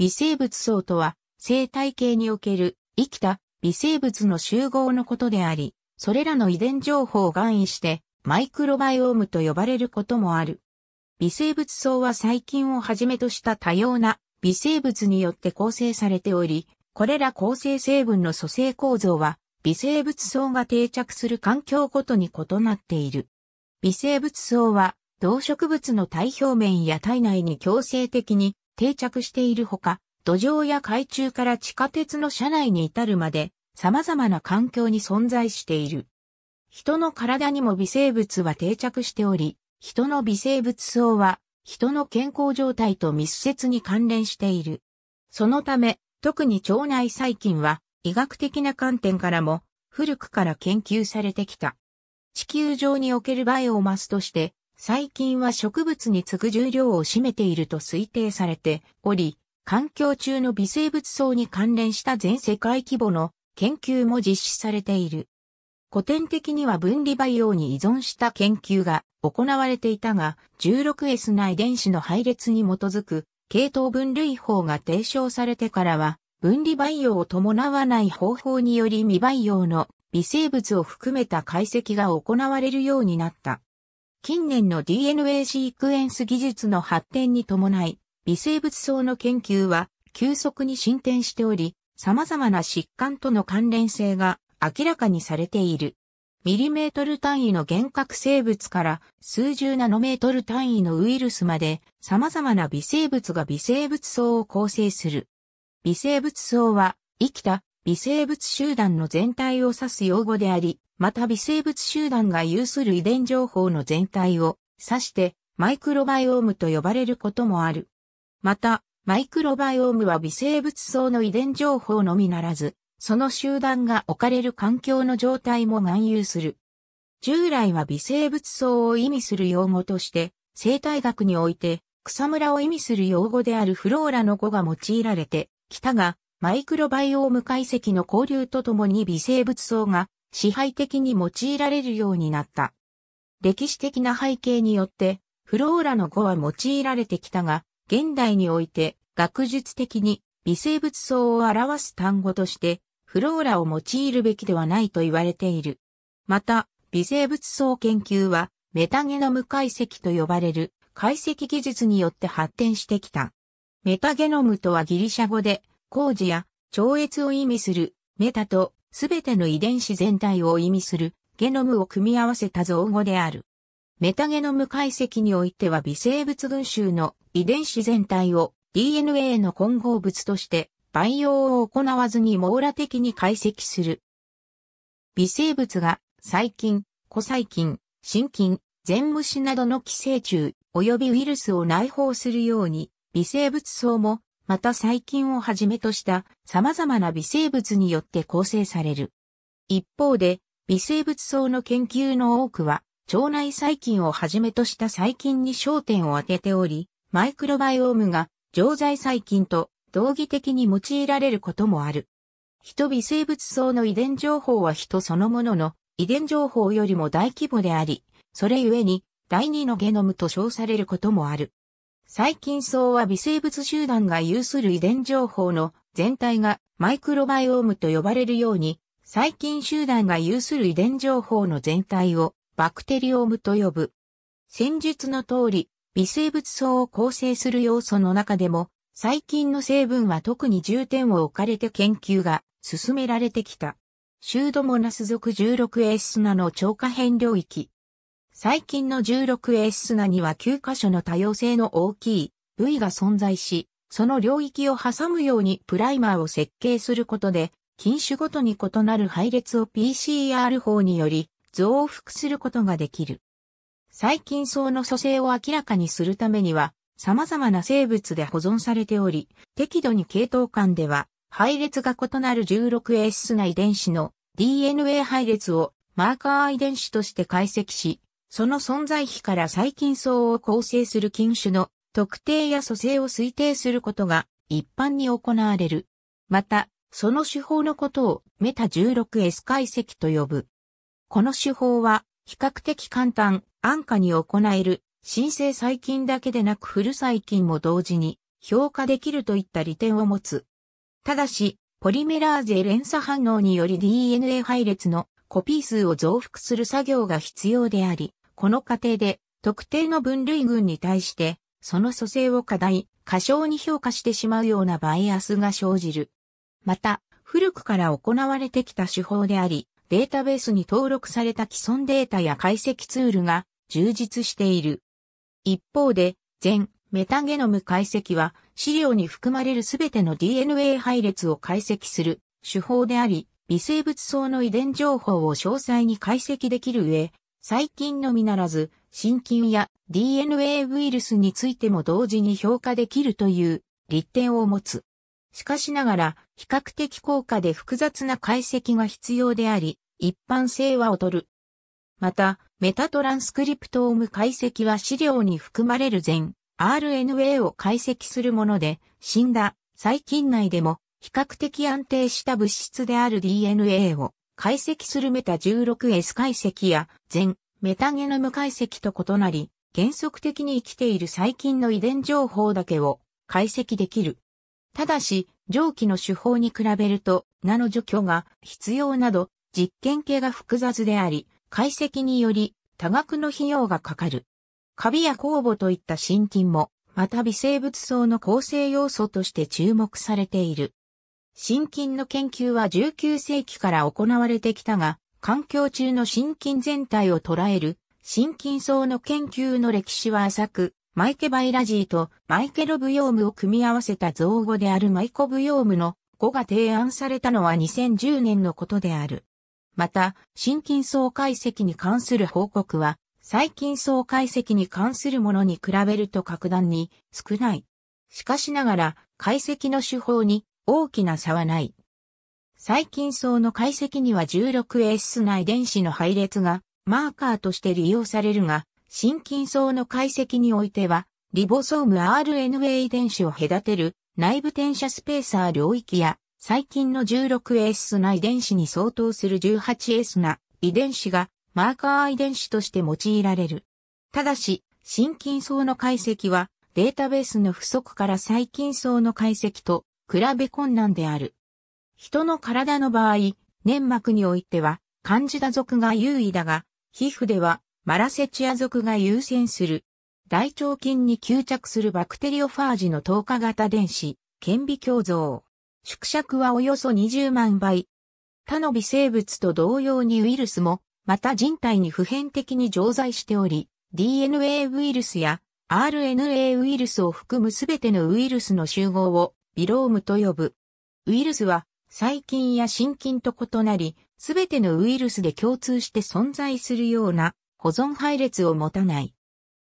微生物層とは、生態系における生きた微生物の集合のことであり、それらの遺伝情報を含意して、マイクロバイオームと呼ばれることもある。微生物層は細菌をはじめとした多様な微生物によって構成されており、これら構成成分の組成構造は、微生物層が定着する環境ごとに異なっている。微生物層は、動植物の体表面や体内に強制的に定着しているほか、土壌や海中から地下鉄の車内に至るまで様々な環境に存在している。人の体にも微生物は定着しており、人の微生物層は人の健康状態と密接に関連している。そのため、特に腸内細菌は医学的な観点からも古くから研究されてきた。地球上におけるバイオマスとして細菌は植物に次ぐ重量を占めていると推定されており、環境中の微生物層に関連した全世界規模の研究も実施されている。古典的には分離培養に依存した研究が行われていたが、16S 内電子の配列に基づく系統分類法が提唱されてからは、分離培養を伴わない方法により未培養の微生物を含めた解析が行われるようになった。近年の DNA シークエンス技術の発展に伴い、微生物層の研究は急速に進展しており、様々な疾患との関連性が明らかにされている。ミリメートル単位の幻覚生物から数十ナノメートル単位のウイルスまで様々な微生物が微生物層を構成する。微生物層は生きた微生物集団の全体を指す用語であり、また微生物集団が有する遺伝情報の全体を指してマイクロバイオームと呼ばれることもある。また、マイクロバイオームは微生物層の遺伝情報のみならず、その集団が置かれる環境の状態も含有する。従来は微生物層を意味する用語として、生態学において草むらを意味する用語であるフローラの語が用いられてきたが、マイクロバイオーム解析の交流とともに微生物層が支配的に用いられるようになった。歴史的な背景によって、フローラの語は用いられてきたが、現代において学術的に微生物層を表す単語として、フローラを用いるべきではないと言われている。また、微生物層研究は、メタゲノム解析と呼ばれる解析技術によって発展してきた。メタゲノムとはギリシャ語で、工事や超越を意味するメタとすべての遺伝子全体を意味するゲノムを組み合わせた造語である。メタゲノム解析においては微生物群衆の遺伝子全体を DNA の混合物として培養を行わずに網羅的に解析する。微生物が細菌、古細菌、真菌、全虫などの寄生虫、及びウイルスを内包するように微生物層もまた細菌をはじめとした様々な微生物によって構成される。一方で、微生物層の研究の多くは、腸内細菌をはじめとした細菌に焦点を当てており、マイクロバイオームが常在細菌と同義的に用いられることもある。人微生物層の遺伝情報は人そのものの遺伝情報よりも大規模であり、それゆえに第二のゲノムと称されることもある。細菌層は微生物集団が有する遺伝情報の全体がマイクロバイオームと呼ばれるように、細菌集団が有する遺伝情報の全体をバクテリオームと呼ぶ。先述の通り、微生物層を構成する要素の中でも、細菌の成分は特に重点を置かれて研究が進められてきた。シュードモナス属 16A ナの超過変領域、最近の 16S 砂には9箇所の多様性の大きい部位が存在し、その領域を挟むようにプライマーを設計することで、品種ごとに異なる配列を PCR 法により増幅することができる。細菌層の組成を明らかにするためには、様々な生物で保存されており、適度に系統間では、配列が異なる 16S 砂遺伝子の DNA 配列をマーカー遺伝子として解析し、その存在比から細菌層を構成する菌種の特定や組成を推定することが一般に行われる。また、その手法のことをメタ 16S 解析と呼ぶ。この手法は比較的簡単、安価に行える新生細菌だけでなく古細菌も同時に評価できるといった利点を持つ。ただし、ポリメラーゼ連鎖反応により DNA 配列のコピー数を増幅する作業が必要であり、この過程で特定の分類群に対して、その組成を課題、過小に評価してしまうようなバイアスが生じる。また、古くから行われてきた手法であり、データベースに登録された既存データや解析ツールが充実している。一方で、全メタゲノム解析は資料に含まれるすべての DNA 配列を解析する手法であり、微生物層の遺伝情報を詳細に解析できる上、細菌のみならず、心筋や DNA ウイルスについても同時に評価できるという利点を持つ。しかしながら、比較的高価で複雑な解析が必要であり、一般性は劣る。また、メタトランスクリプトーム解析は資料に含まれる全 RNA を解析するもので、死んだ細菌内でも比較的安定した物質である DNA を解析するメタ 16S 解析や全メタゲノム解析と異なり、原則的に生きている細菌の遺伝情報だけを解析できる。ただし、上記の手法に比べると、ナノ除去が必要など、実験系が複雑であり、解析により多額の費用がかかる。カビや酵母といった新菌も、また微生物層の構成要素として注目されている。心筋の研究は19世紀から行われてきたが、環境中の心筋全体を捉える、心筋層の研究の歴史は浅く、マイケバイラジーとマイケロブヨームを組み合わせた造語であるマイコブヨームの語が提案されたのは2010年のことである。また、心筋層解析に関する報告は、細菌層解析に関するものに比べると格段に少ない。しかしながら、解析の手法に大きな差はない。細菌層の解析には 16S 内電子の配列がマーカーとして利用されるが、新菌層の解析においては、リボソーム RNA 遺伝子を隔てる内部転写スペーサー領域や、細菌の 16S な遺伝子に相当する 18S な遺伝子がマーカー遺伝子として用いられる。ただし、新菌層の解析はデータベースの不足から細菌層の解析と比べ困難である。人の体の場合、粘膜においては、カンジダ属が優位だが、皮膚では、マラセチア属が優先する。大腸菌に吸着するバクテリオファージの透過型電子、顕微鏡像。縮尺はおよそ20万倍。他の微生物と同様にウイルスも、また人体に普遍的に常在しており、DNA ウイルスや RNA ウイルスを含むすべてのウイルスの集合をビロームと呼ぶ。ウイルスは細菌や真菌と異なり、すべてのウイルスで共通して存在するような保存配列を持たない。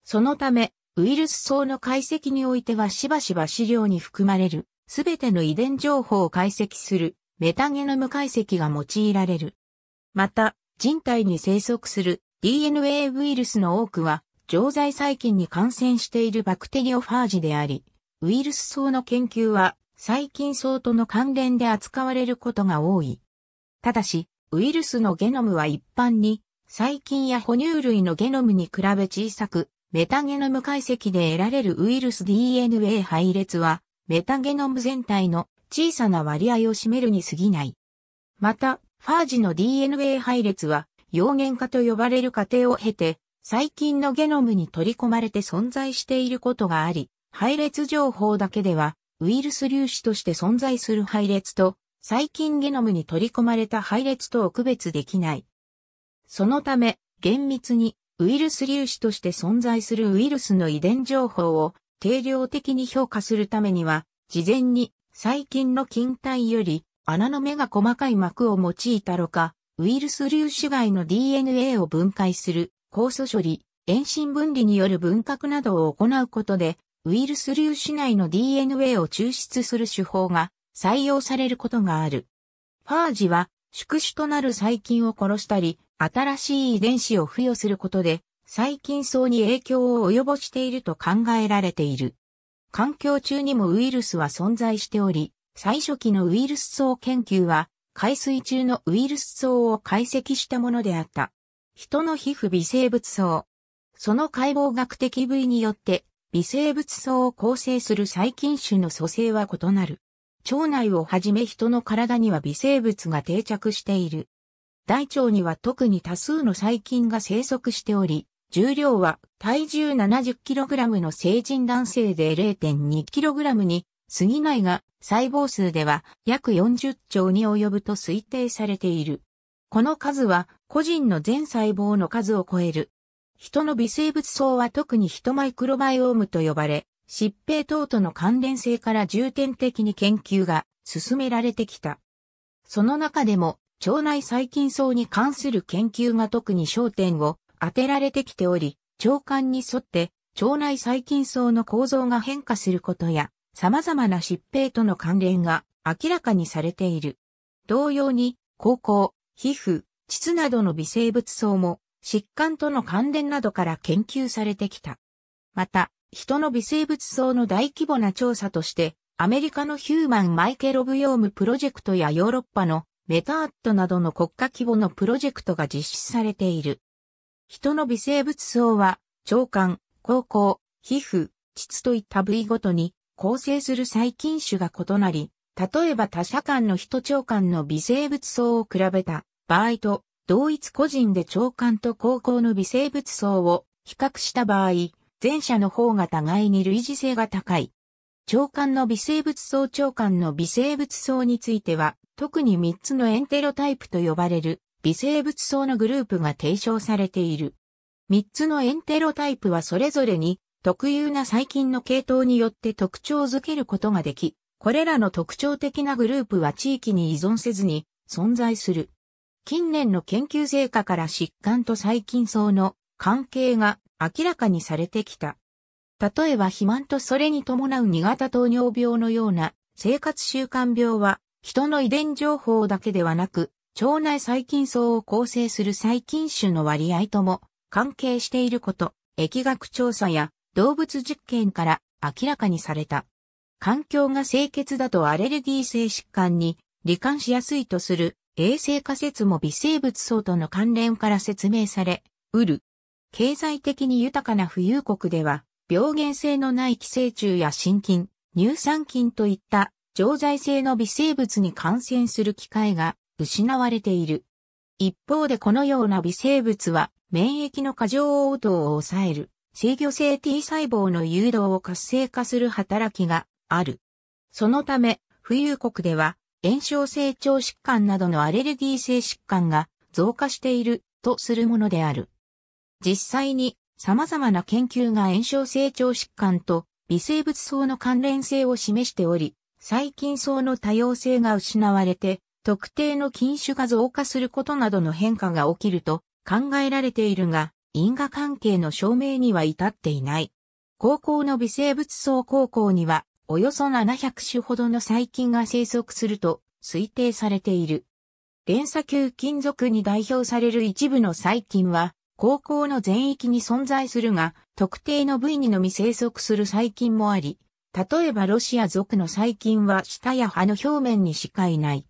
そのため、ウイルス層の解析においてはしばしば資料に含まれる、すべての遺伝情報を解析する、メタゲノム解析が用いられる。また、人体に生息する DNA ウイルスの多くは、常在細菌に感染しているバクテリオファージであり、ウイルス層の研究は細菌層との関連で扱われることが多い。ただし、ウイルスのゲノムは一般に細菌や哺乳類のゲノムに比べ小さく、メタゲノム解析で得られるウイルス DNA 配列は、メタゲノム全体の小さな割合を占めるに過ぎない。また、ファージの DNA 配列は、溶原化と呼ばれる過程を経て、細菌のゲノムに取り込まれて存在していることがあり、配列情報だけでは、ウイルス粒子として存在する配列と、細菌ゲノムに取り込まれた配列とを区別できない。そのため、厳密にウイルス粒子として存在するウイルスの遺伝情報を定量的に評価するためには、事前に細菌の菌体より穴の目が細かい膜を用いたろか、ウイルス粒子外の DNA を分解する酵素処理、遠心分離による分割などを行うことで、ウイルス粒子内の DNA を抽出する手法が採用されることがある。ファージは宿主となる細菌を殺したり、新しい遺伝子を付与することで、細菌層に影響を及ぼしていると考えられている。環境中にもウイルスは存在しており、最初期のウイルス層研究は、海水中のウイルス層を解析したものであった。人の皮膚微生物層。その解剖学的部位によって微生物層を構成する細菌種の組成は異なる。腸内をはじめ人の体には微生物が定着している。大腸には特に多数の細菌が生息しており、重量は体重 70kg の成人男性で 0.2kg に過ぎないが、細胞数では約40兆に及ぶと推定されている。この数は個人の全細胞の数を超える人の微生物層は特にヒトマイクロバイオームと呼ばれ、疾病等との関連性から重点的に研究が進められてきた。その中でも、腸内細菌層に関する研究が特に焦点を当てられてきており、腸管に沿って腸内細菌層の構造が変化することや、様々な疾病との関連が明らかにされている。同様に、高校、皮膚、膣などの微生物層も疾患との関連などから研究されてきた。また、人の微生物層の大規模な調査として、アメリカのヒューマンマイケロブヨームプロジェクトやヨーロッパのメタアットなどの国家規模のプロジェクトが実施されている。人の微生物層は、腸管、口腔、皮膚、膣といった部位ごとに構成する細菌種が異なり、例えば他社間の人腸管の微生物層を比べた場合と同一個人で長官と高校の微生物層を比較した場合、前者の方が互いに類似性が高い。長官の微生物層長官の微生物層については、特に3つのエンテロタイプと呼ばれる微生物層のグループが提唱されている。3つのエンテロタイプはそれぞれに特有な細菌の系統によって特徴づけることができ、これらの特徴的なグループは地域に依存せずに存在する。近年の研究成果から疾患と細菌層の関係が明らかにされてきた。例えば肥満とそれに伴う2型糖尿病のような生活習慣病は人の遺伝情報だけではなく腸内細菌層を構成する細菌種の割合とも関係していること、疫学調査や動物実験から明らかにされた。環境が清潔だとアレルギー性疾患に罹患しやすいとする衛生仮説も微生物層との関連から説明され、うる。経済的に豊かな富裕国では、病原性のない寄生虫や真菌、乳酸菌といった常在性の微生物に感染する機会が失われている。一方でこのような微生物は免疫の過剰応答を抑える制御性 T 細胞の誘導を活性化する働きがある。そのため、富裕国では炎症性腸疾患などのアレルギー性疾患が増加しているとするものである。実際に様々な研究が炎症性腸疾患と微生物層の関連性を示しており、細菌層の多様性が失われて、特定の菌種が増加することなどの変化が起きると考えられているが、因果関係の証明には至っていない。高校の微生物層高校にはおよそ700種ほどの細菌が生息すると推定されている。連鎖球菌属に代表される一部の細菌は、高校の全域に存在するが、特定の部位にのみ生息する細菌もあり、例えばロシア属の細菌は舌や歯の表面にしかいない。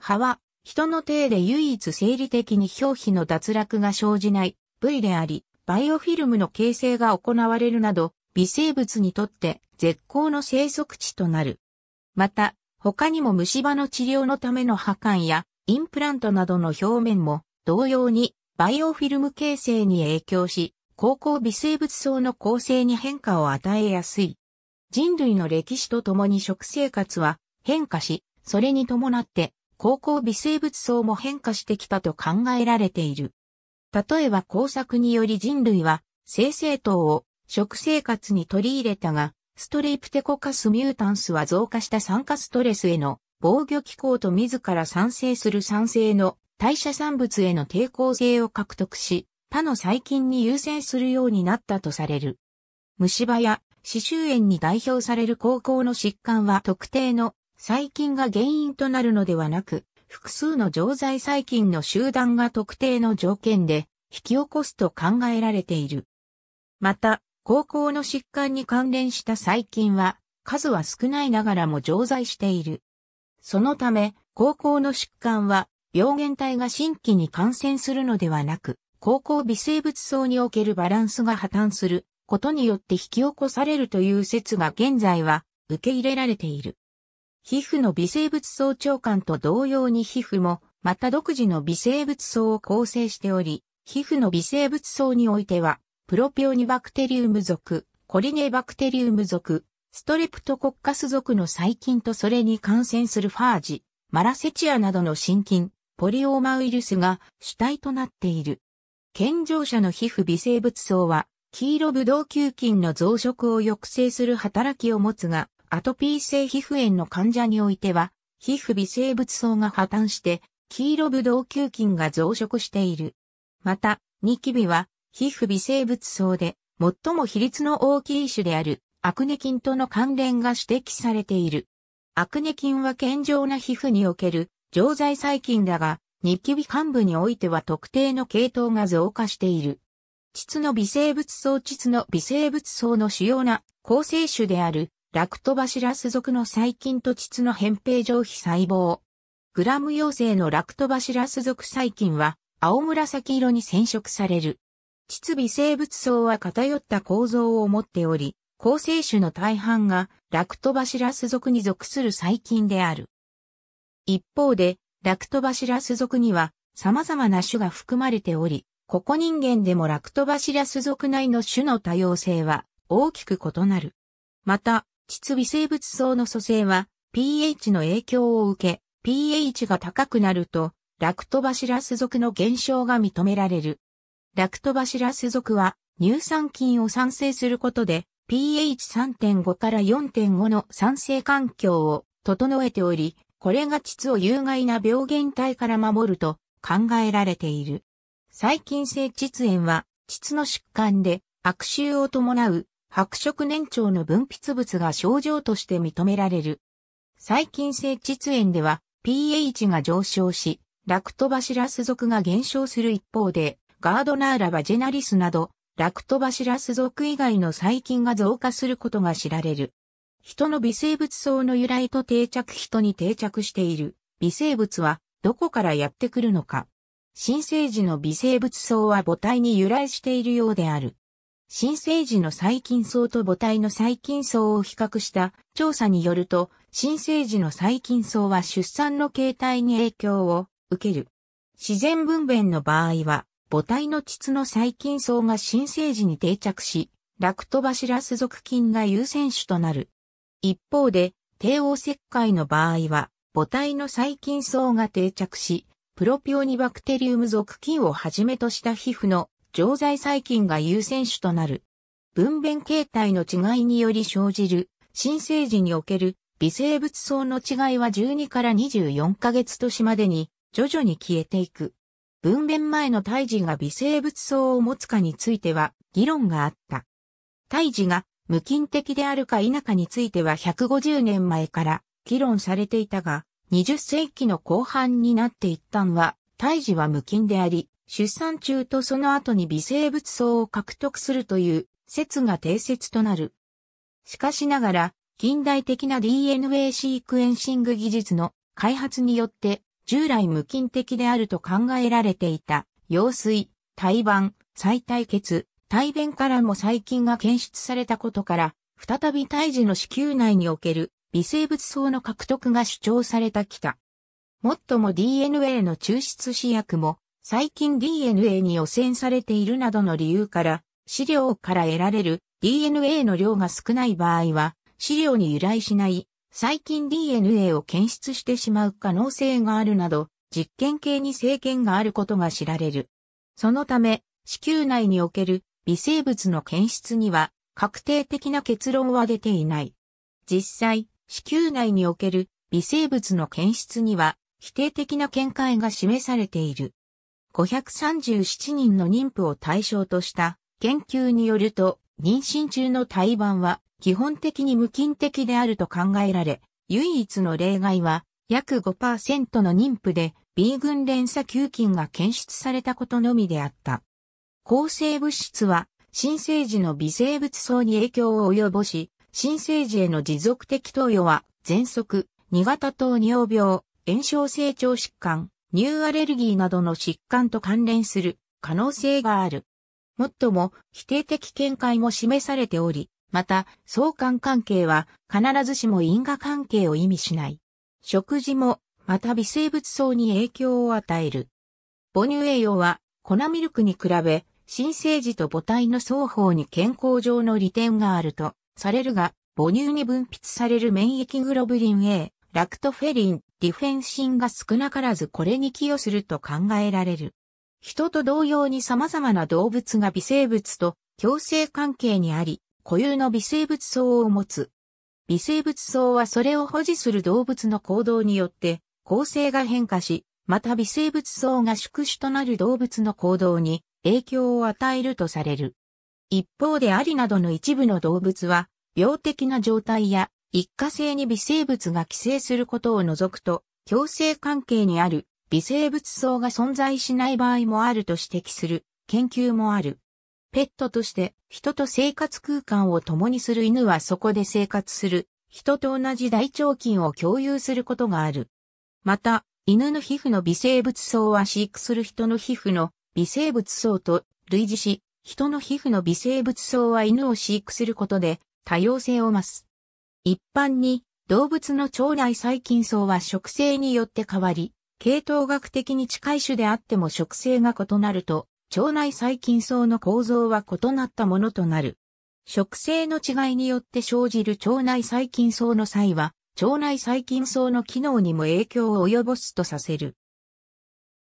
歯は、人の体で唯一生理的に表皮の脱落が生じない部位であり、バイオフィルムの形成が行われるなど、微生物にとって絶好の生息地となる。また、他にも虫歯の治療のための破管やインプラントなどの表面も同様にバイオフィルム形成に影響し、高校微生物層の構成に変化を与えやすい。人類の歴史とともに食生活は変化し、それに伴って高校微生物層も変化してきたと考えられている。例えば工作により人類は生成糖を食生活に取り入れたが、ストレイプテコカスミュータンスは増加した酸化ストレスへの防御機構と自ら産生する酸性の代謝産物への抵抗性を獲得し、他の細菌に優先するようになったとされる。虫歯や歯周炎に代表される高校の疾患は特定の細菌が原因となるのではなく、複数の常在細菌の集団が特定の条件で引き起こすと考えられている。また、高校の疾患に関連した細菌は数は少ないながらも常在している。そのため、高校の疾患は病原体が新規に感染するのではなく、高校微生物層におけるバランスが破綻することによって引き起こされるという説が現在は受け入れられている。皮膚の微生物層長官と同様に皮膚も、また独自の微生物層を構成しており、皮膚の微生物層においては、プロピオニバクテリウム属、コリネバクテリウム属、ストレプトコッカス属の細菌とそれに感染するファージ、マラセチアなどの真菌、ポリオーマウイルスが主体となっている。健常者の皮膚微生物層は、黄色ブドウ球菌の増殖を抑制する働きを持つが、アトピー性皮膚炎の患者においては、皮膚微生物層が破綻して、黄色ブドウ球菌が増殖している。また、ニキビは、皮膚微生物層で最も比率の大きい種であるアクネ菌との関連が指摘されている。アクネ菌は健常な皮膚における常在細菌だが、ニキビ患部においては特定の系統が増加している。膣の微生物層膣の微生物層の主要な構成種であるラクトバシラス属の細菌と膣の扁平上皮細胞。グラム陽性のラクトバシラス属細菌は青紫色に染色される。秩微生物層は偏った構造を持っており、構成種の大半がラクトバシラス属に属する細菌である。一方で、ラクトバシラス属には様々な種が含まれており、ここ人間でもラクトバシラス属内の種の多様性は大きく異なる。また、秩微生物層の組成は pH の影響を受け、pH が高くなると、ラクトバシラス属の減少が認められる。ラクトバシラス属は乳酸菌を酸性することで pH3.5 から4.5の酸性環境を整えており、これが膣を有害な病原体から守ると考えられている。細菌性膣炎は膣の疾患で悪臭を伴う白色粘腸の分泌物が症状として認められる。細菌性膣炎では pH が上昇し、ラクトバシラス属が減少する一方で、ガードナーラバジェナリスなど、ラクトバシラス属以外の細菌が増加することが知られる。人の微生物層の由来と定着人に定着している微生物はどこからやってくるのか。新生児の微生物層は母体に由来しているようである。新生児の細菌層と母体の細菌層を比較した調査によると、新生児の細菌層は出産の形態に影響を受ける。自然分娩の場合は、母体の膣の細菌層が新生児に定着し、ラクトバシラス属菌が優先種となる。一方で、帝王切開の場合は、母体の細菌層が定着し、プロピオニバクテリウム属菌をはじめとした皮膚の常在細菌が優先種となる。分娩形態の違いにより生じる、新生児における微生物層の違いは12から24ヶ月年までに徐々に消えていく。分娩前の胎児が微生物層を持つかについては議論があった。胎児が無菌的であるか否かについては150年前から議論されていたが、20世紀の後半になって一旦は、胎児は無菌であり、出産中とその後に微生物層を獲得するという説が定説となる。しかしながら、近代的な DNA シークエンシング技術の開発によって従来無菌的であると考えられていた、羊水、胎盤、再体血、胎便からも細菌が検出されたことから、再び胎児の子宮内における微生物層の獲得が主張されたきた。もっとも DNA の抽出試薬も、細菌 DNA に汚染されているなどの理由から、資料から得られる DNA の量が少ない場合は、資料に由来しない細菌 DNA を検出してしまう可能性があるなど、実験系に制限があることが知られる。そのため、子宮内における微生物の検出には確定的な結論は出ていない。実際、子宮内における微生物の検出には否定的な見解が示されている。537人の妊婦を対象とした研究によると、妊娠中の胎盤は基本的に無菌的であると考えられ、唯一の例外は約5%の妊婦で B 群連鎖球菌が検出されたことのみであった。抗生物質は新生児の微生物層に影響を及ぼし、新生児への持続的投与は、喘息、2型糖尿病、炎症成長疾患、乳アレルギーなどの疾患と関連する可能性がある。もっとも否定的見解も示されており、また、相関関係は必ずしも因果関係を意味しない。食事も、また微生物層に影響を与える。母乳栄養は粉ミルクに比べ、新生児と母体の双方に健康上の利点があるとされるが、母乳に分泌される免疫グロブリン A、ラクトフェリン、ディフェンシンが少なからずこれに寄与すると考えられる。人と同様に様々な動物が微生物と共生関係にあり、固有の微生物層を持つ。微生物層はそれを保持する動物の行動によって構成が変化し、また微生物層が宿主となる動物の行動に影響を与えるとされる。一方でアリなどの一部の動物は、病的な状態や一過性に微生物が寄生することを除くと、共生関係にある微生物層が存在しない場合もあると指摘する研究もある。ペットとして人と生活空間を共にする犬はそこで生活する人と同じ大腸菌を共有することがある。また、犬の皮膚の微生物層は飼育する人の皮膚の微生物層と類似し、人の皮膚の微生物層は犬を飼育することで多様性を増す。一般に動物の腸内細菌層は植生によって変わり、系統学的に近い種であっても植生が異なると腸内細菌層の構造は異なったものとなる。食性の違いによって生じる腸内細菌層の際は、腸内細菌層の機能にも影響を及ぼすとさせる。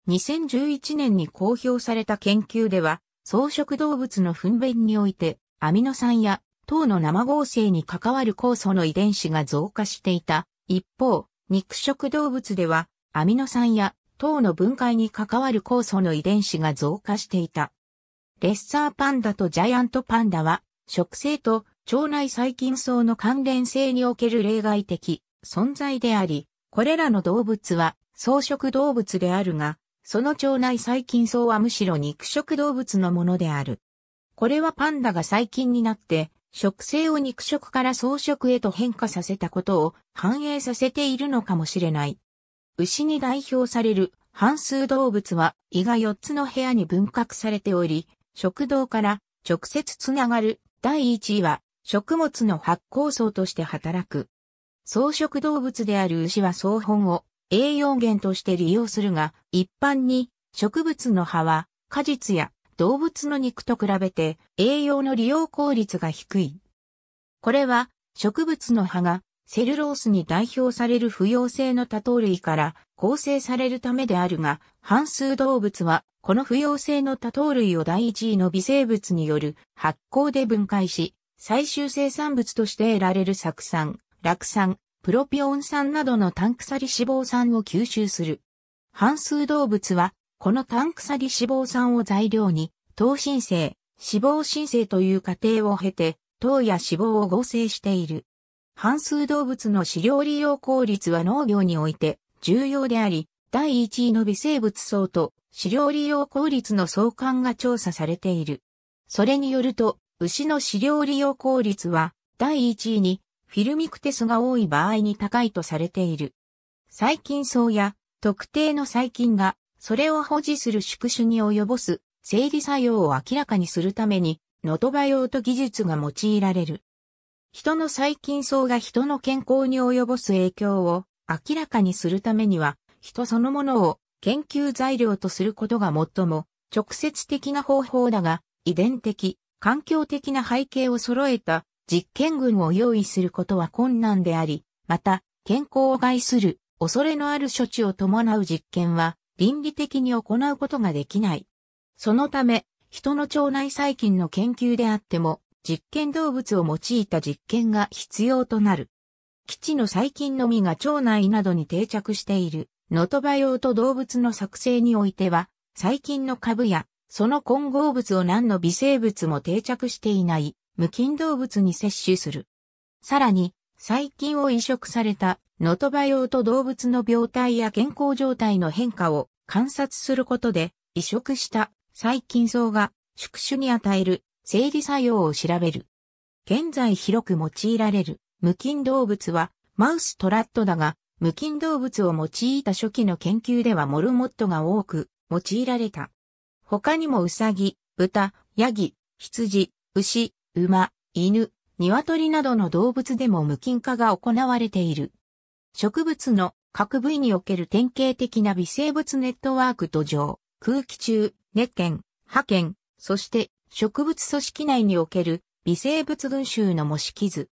2011年に公表された研究では、草食動物の糞便において、アミノ酸や糖の生合成に関わる酵素の遺伝子が増加していた。一方、肉食動物では、アミノ酸や糖の分解に関わる酵素の遺伝子が増加していた。レッサーパンダとジャイアントパンダは、食性と腸内細菌層の関連性における例外的存在であり、これらの動物は草食動物であるが、その腸内細菌層はむしろ肉食動物のものである。これはパンダが細菌になって、食性を肉食から草食へと変化させたことを反映させているのかもしれない。牛に代表される半数動物は胃が4つの部屋に分割されており、食道から直接つながる第1位は食物の発酵層として働く。草食動物である牛は草本を栄養源として利用するが、一般に植物の葉は果実や動物の肉と比べて栄養の利用効率が低い。これは植物の葉がセルロースに代表される不要性の多糖類から構成されるためであるが、半数動物はこの不要性の多糖類を第一位の微生物による発酵で分解し、最終生産物として得られる酢酸、酪酸、プロピオン酸などのサ鎖脂肪酸を吸収する。半数動物は、このサ鎖脂肪酸を材料に、糖申請、脂肪申請という過程を経て、糖や脂肪を合成している。半数動物の飼料利用効率は農業において重要であり、第1位の微生物層と飼料利用効率の相関が調査されている。それによると、牛の飼料利用効率は第1位にフィルミクテスが多い場合に高いとされている。細菌層や特定の細菌がそれを保持する宿主に及ぼす生理作用を明らかにするために、ノトバ用と技術が用いられる。人の細菌層が人の健康に及ぼす影響を明らかにするためには、人そのものを研究材料とすることが最も直接的な方法だが、遺伝的、環境的な背景を揃えた実験群を用意することは困難であり、また、健康を害する恐れのある処置を伴う実験は倫理的に行うことができない。そのため、人の腸内細菌の研究であっても、実験動物を用いた実験が必要となる。基地の細菌のみが腸内などに定着している、ノトバ用と動物の作成においては、細菌の株や、その混合物を何の微生物も定着していない、無菌動物に摂取する。さらに、細菌を移植された、ノトバ用と動物の病態や健康状態の変化を観察することで、移植した細菌層が宿主に与える生理作用を調べる。現在広く用いられる無菌動物はマウストラットだが、無菌動物を用いた初期の研究ではモルモットが多く用いられた。他にもウサギ、豚、ヤギ、羊、牛、馬、犬、鶏などの動物でも無菌化が行われている。植物の各部位における典型的な微生物ネットワーク土上、空気中、熱圏、波圏、そして植物組織内における微生物群衆の模式図。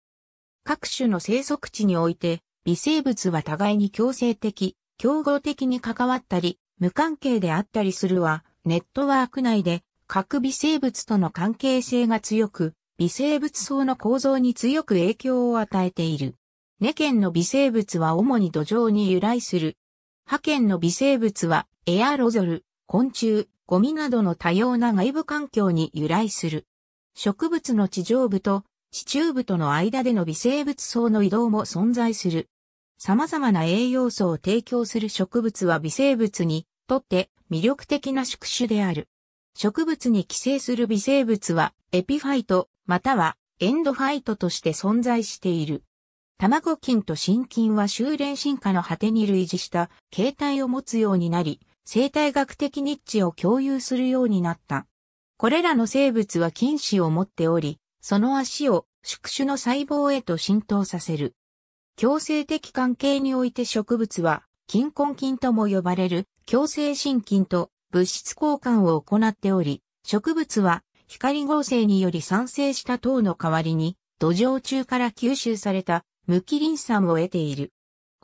各種の生息地において、微生物は互いに強制的、競合的に関わったり、無関係であったりするは、ネットワーク内で各微生物との関係性が強く、微生物層の構造に強く影響を与えている。根県の微生物は主に土壌に由来する。ハ県の微生物はエアロゾル、昆虫、ゴミなどの多様な外部環境に由来する。植物の地上部と地中部との間での微生物層の移動も存在する。様々な栄養素を提供する植物は微生物にとって魅力的な宿主である。植物に寄生する微生物はエピファイトまたはエンドファイトとして存在している。卵菌と真菌は修練進化の果てに類似した形態を持つようになり、生態学的ニッチを共有するようになった。これらの生物は菌糸を持っており、その足を宿主の細胞へと浸透させる。強制的関係において植物は、菌根菌とも呼ばれる強制心菌と物質交換を行っており、植物は光合成により産生した糖の代わりに、土壌中から吸収された無機リン酸を得ている。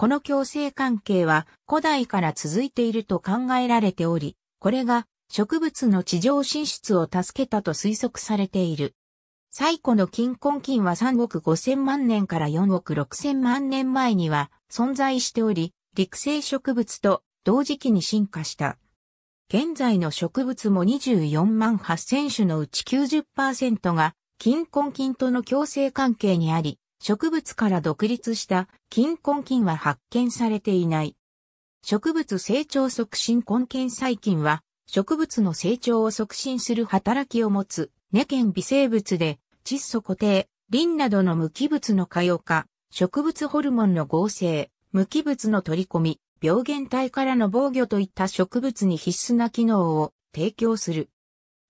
この共生関係は古代から続いていると考えられており、これが植物の地上進出を助けたと推測されている。最古の金根菌は3億5千万年から4億6千万年前には存在しており、陸生植物と同時期に進化した。現在の植物も24万8千種のうち90%が金根菌との共生関係にあり、植物から独立した菌根菌は発見されていない。植物成長促進根菌細菌は植物の成長を促進する働きを持つ根菌微生物で窒素固定、リンなどの無機物の可用化、植物ホルモンの合成、無機物の取り込み、病原体からの防御といった植物に必須な機能を提供する。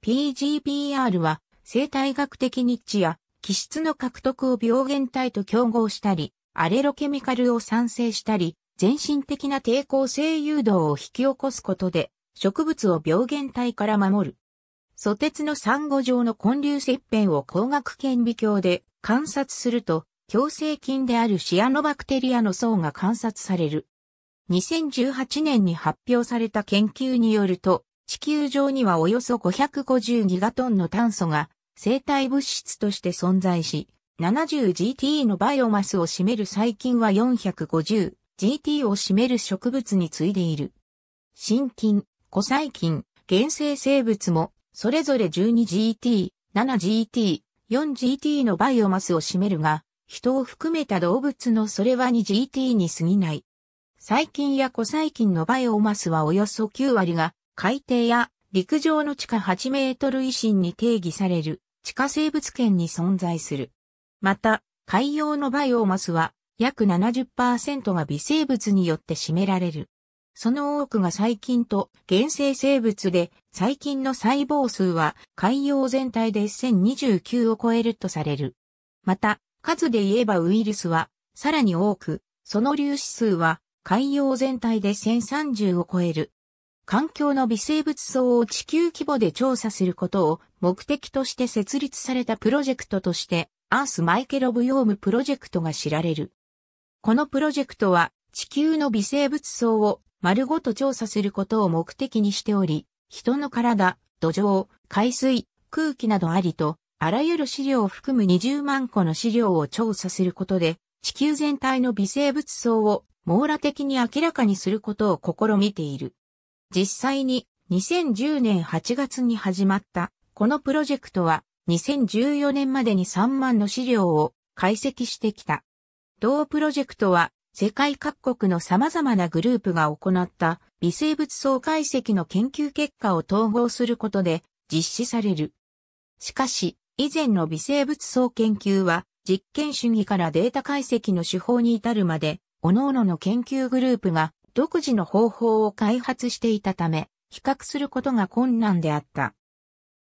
PGPR は生態学的ニッチや気質の獲得を病原体と競合したり、アレロケミカルを産生したり、全身的な抵抗性誘導を引き起こすことで、植物を病原体から守る。蘇鉄の産後上の根粒切片を光学顕微鏡で観察すると、強制菌であるシアノバクテリアの層が観察される。2018年に発表された研究によると、地球上にはおよそ550ギガトンの炭素が生体物質として存在し、70GT のバイオマスを占める細菌は 450GT を占める植物に次いでいる。真菌、古細菌、原生生物も、それぞれ 12GT、7GT、4GT のバイオマスを占めるが、人を含めた動物のそれは 2GT に過ぎない。細菌や古細菌のバイオマスはおよそ9割が海底や陸上の地下8メートル維新に定義される地下生物圏に存在する。また、海洋のバイオマスは約70%が微生物によって占められる。その多くが細菌と原生生物で、細菌の細胞数は海洋全体で1029を超えるとされる。また、数で言えばウイルスはさらに多く、その粒子数は海洋全体で1030を超える。環境の微生物層を地球規模で調査することを目的として設立されたプロジェクトとして、アースマイケロブヨームプロジェクトが知られる。このプロジェクトは地球の微生物層を丸ごと調査することを目的にしており、人の体、土壌、海水、空気などありと、あらゆる資料を含む20万個の資料を調査することで、地球全体の微生物層を網羅的に明らかにすることを試みている。実際に2010年8月に始まったこのプロジェクトは2014年までに3万の資料を解析してきた。同プロジェクトは世界各国の様々なグループが行った微生物層解析の研究結果を統合することで実施される。しかし、以前の微生物層研究は実験主義からデータ解析の手法に至るまで、各々の研究グループが独自の方法を開発していたため、比較することが困難であった。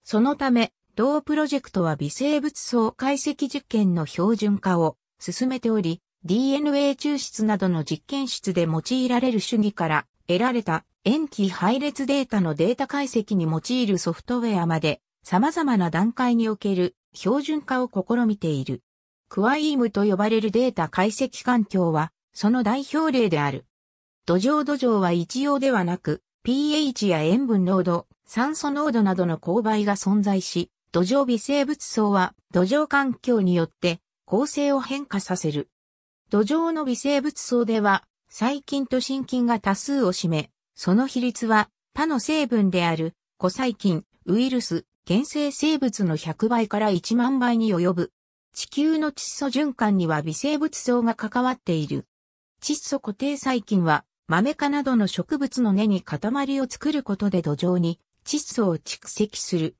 そのため、同プロジェクトは微生物層解析実験の標準化を進めており、DNA 抽出などの実験室で用いられる主義から得られた塩基配列データのデータ解析に用いるソフトウェアまで様々な段階における標準化を試みている。クワイームと呼ばれるデータ解析環境はその代表例である。土壌土壌は一様ではなく、pH や塩分濃度、酸素濃度などの勾配が存在し、土壌微生物層は土壌環境によって構成を変化させる。土壌の微生物層では、細菌と真菌が多数を占め、その比率は他の成分である、古細菌、ウイルス、原生生物の100倍から1万倍に及ぶ。地球の窒素循環には微生物層が関わっている。窒素固定細菌は豆科などの植物の根に塊を作ることで土壌に窒素を蓄積する。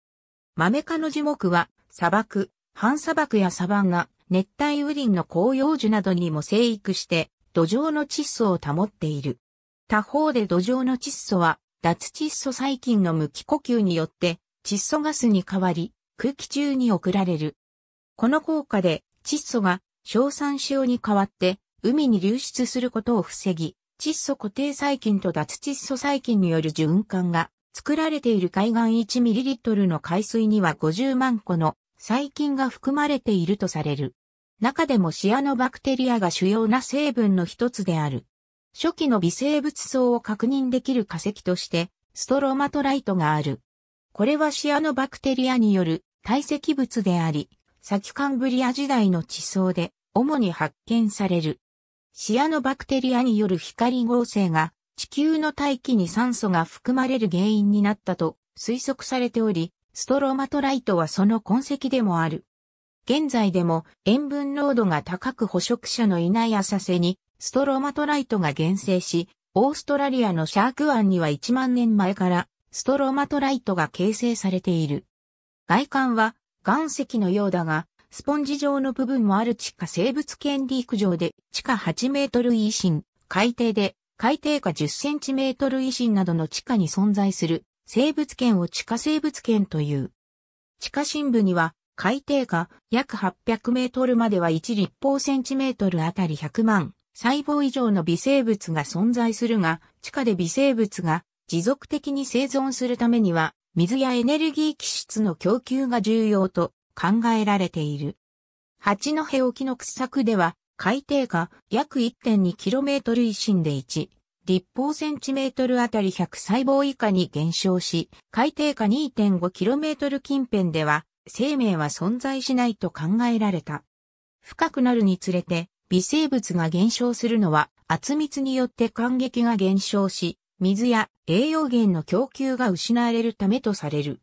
豆科の樹木は砂漠、半砂漠やサバンナ、熱帯雨林の広葉樹などにも生育して土壌の窒素を保っている。他方で土壌の窒素は脱窒素細菌の無機呼吸によって窒素ガスに変わり空気中に送られる。この効果で窒素が硝酸塩に変わって海に流出することを防ぎ、窒素固定細菌と脱窒素細菌による循環が作られている海岸 1ml の海水には50万個の細菌が含まれているとされる。中でもシアノバクテリアが主要な成分の一つである。初期の微生物層を確認できる化石として、ストロマトライトがある。これはシアノバクテリアによる堆積物であり、サキカンブリア時代の地層で主に発見される。シアノバクテリアによる光合成が地球の大気に酸素が含まれる原因になったと推測されており、ストロマトライトはその痕跡でもある。現在でも塩分濃度が高く捕食者のいない浅瀬にストロマトライトが厳生し、オーストラリアのシャーク湾には1万年前からストロマトライトが形成されている。外観は岩石のようだが、スポンジ状の部分もある地下生物圏陸上で地下8メートル維新、海底で海底下10センチメートル維新などの地下に存在する生物圏を地下生物圏という。地下深部には海底下約800メートルまでは1立方センチメートルあたり100万細胞以上の微生物が存在するが、地下で微生物が持続的に生存するためには水やエネルギー気質の供給が重要と考えられている。八戸沖の掘削では、海底下約 1.2km 維新で1、立方センチメートルあたり100細胞以下に減少し、海底下 2.5km 近辺では、生命は存在しないと考えられた。深くなるにつれて、微生物が減少するのは、圧密によって感激が減少し、水や栄養源の供給が失われるためとされる。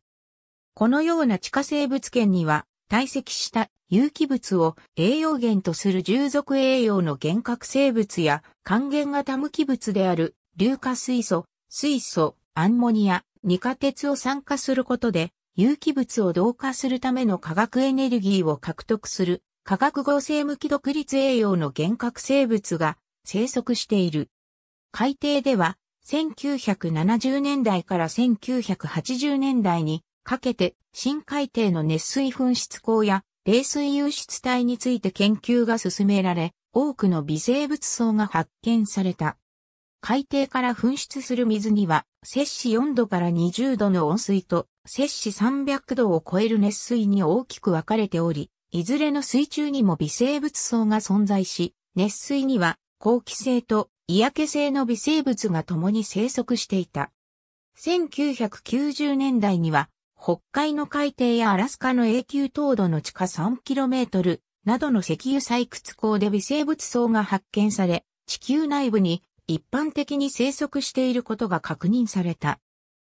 このような地下生物圏には、堆積した有機物を栄養源とする従属栄養の原核生物や還元型無機物である硫化水素、水素、アンモニア、二化鉄を酸化することで有機物を同化するための化学エネルギーを獲得する化学合成無機独立栄養の原核生物が生息している。海底では1970年代から1980年代にかけて深海底の熱水噴出口や冷水湧出体について研究が進められ、多くの微生物層が発見された。海底から噴出する水には、摂氏4度から20度の温水と、摂氏300度を超える熱水に大きく分かれており、いずれの水中にも微生物層が存在し、熱水には、高気性と嫌気性の微生物が共に生息していた。1990年代には、北海の海底やアラスカの永久凍土の地下 3km などの石油採掘口で微生物層が発見され、地球内部に一般的に生息していることが確認された。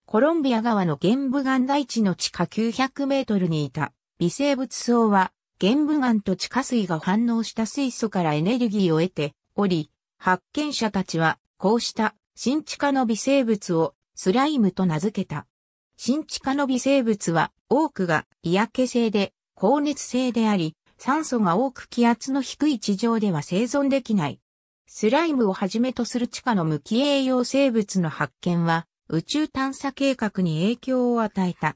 コロンビア川の玄武岩台地の地下900メートルにいた微生物層は玄武岩と地下水が反応した水素からエネルギーを得ており、発見者たちはこうした新地下の微生物をスライムと名付けた。新地下の微生物は多くが嫌気性で高熱性であり、酸素が多く気圧の低い地上では生存できない。スライムをはじめとする地下の無機栄養生物の発見は宇宙探査計画に影響を与えた。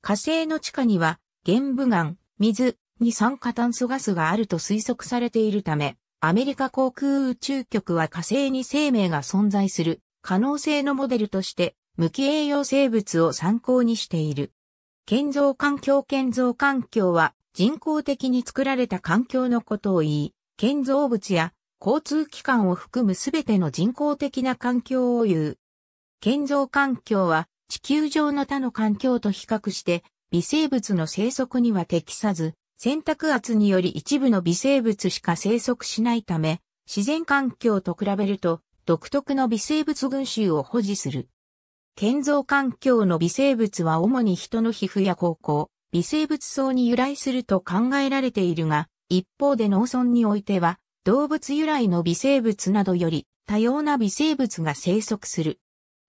火星の地下には玄武岩、水、二酸化炭素ガスがあると推測されているため、アメリカ航空宇宙局は火星に生命が存在する可能性のモデルとして無機栄養生物を参考にしている。建造環境建造環境は人工的に作られた環境のことを言い、建造物や交通機関を含むすべての人工的な環境を言う。建造環境は地球上の他の環境と比較して微生物の生息には適さず、選択圧により一部の微生物しか生息しないため、自然環境と比べると独特の微生物群衆を保持する。建造環境の微生物は主に人の皮膚や高校、微生物層に由来すると考えられているが、一方で農村においては、動物由来の微生物などより多様な微生物が生息する。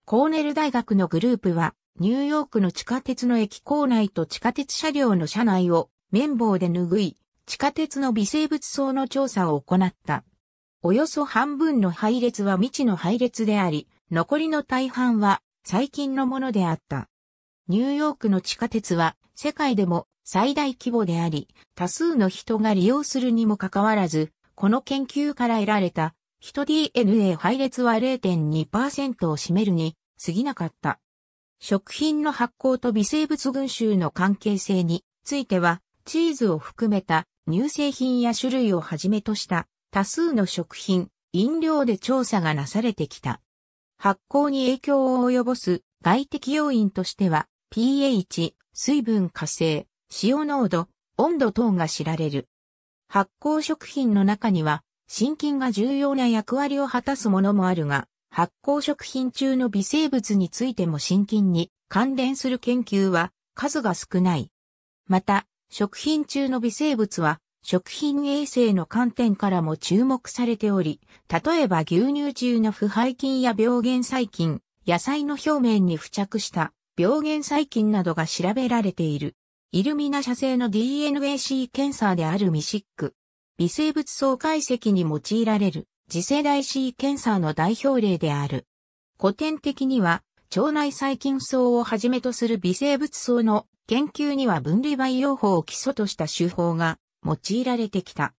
コーネル大学のグループは、ニューヨークの地下鉄の駅構内と地下鉄車両の車内を綿棒で拭い、地下鉄の微生物層の調査を行った。およそ半分の配列は未知の配列であり、残りの大半は最近のものであった。ニューヨークの地下鉄は世界でも最大規模であり、多数の人が利用するにもかかわらず、この研究から得られた人 DNA 配列は0.2%を占めるに過ぎなかった。食品の発酵と微生物群衆の関係性については、チーズを含めた乳製品や種類をはじめとした多数の食品、飲料で調査がなされてきた。発酵に影響を及ぼす外的要因としては、pH、水分化成、塩濃度、温度等が知られる。発酵食品の中には、心筋が重要な役割を果たすものもあるが、発酵食品中の微生物についても心筋に関連する研究は数が少ない。また、食品中の微生物は食品衛生の観点からも注目されており、例えば牛乳中の腐敗菌や病原細菌、野菜の表面に付着した病原細菌などが調べられている。イルミナ社製の DNA シーケンサーであるミシック。微生物層解析に用いられる次世代シーケンサーの代表例である。古典的には腸内細菌層をはじめとする微生物層の研究には分類培養法を基礎とした手法が用いられてきた。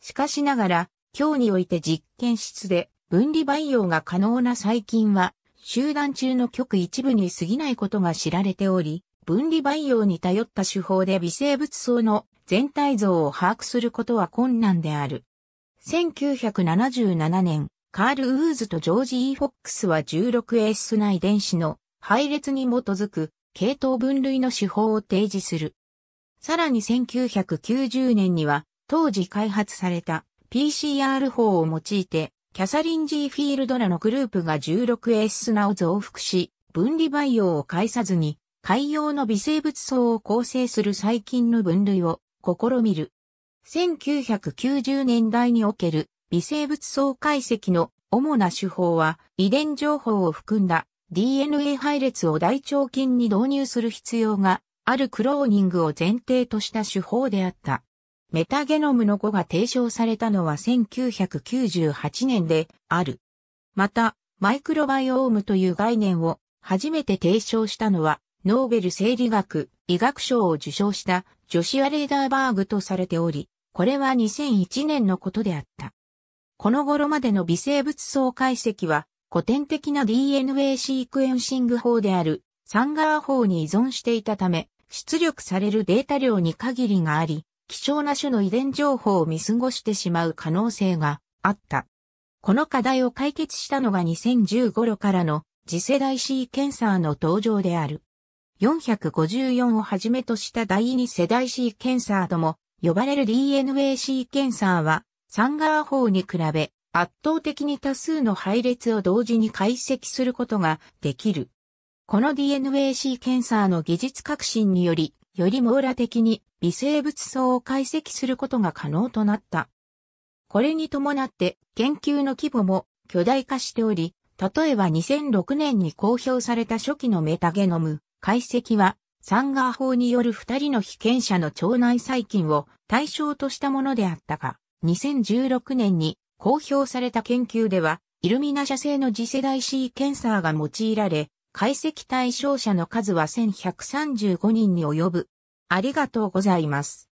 しかしながら、今日において実験室で分離培養が可能な細菌は、集団中の極一部に過ぎないことが知られており、分離培養に頼った手法で微生物層の全体像を把握することは困難である。1977年、カール・ウーズとジョージ・イー・フォックスは 16S 内電子の配列に基づく系統分類の手法を提示する。さらに1990年には、当時開発された PCR 法を用いて、キャサリン・ジーフィールドらのグループが 16S 砂を増幅し、分離培養を介さずに、海洋の微生物層を構成する細菌の分類を試みる。1990年代における微生物層解析の主な手法は遺伝情報を含んだ DNA 配列を大腸菌に導入する必要があるクローニングを前提とした手法であった。メタゲノムの語が提唱されたのは1998年である。また、マイクロバイオームという概念を初めて提唱したのは、ノーベル生理学医学賞を受賞したジョシア・レーダーバーグとされており、これは2001年のことであった。この頃までの微生物層解析は、古典的な DNA シークエンシング法であるサンガー法に依存していたため、出力されるデータ量に限りがあり、貴重な種の遺伝情報を見過ごしてしまう可能性があった。この課題を解決したのが2015頃からの次世代シーケンサーの登場である。454をはじめとした第2世代シーケンサーとも呼ばれる DNA シーケンサーは、サンガー法に比べ圧倒的に多数の配列を同時に解析することができる。この DNA シーケンサーの技術革新により、より網羅的に微生物層を解析することが可能となった。これに伴って研究の規模も巨大化しており、例えば2006年に公表された初期のメタゲノム解析は、サンガー法による2人の被験者の腸内細菌を対象としたものであったが、2016年に公表された研究では、イルミナ社製の次世代 C 検査が用いられ、解析対象者の数は1135人に及ぶ。ありがとうございます。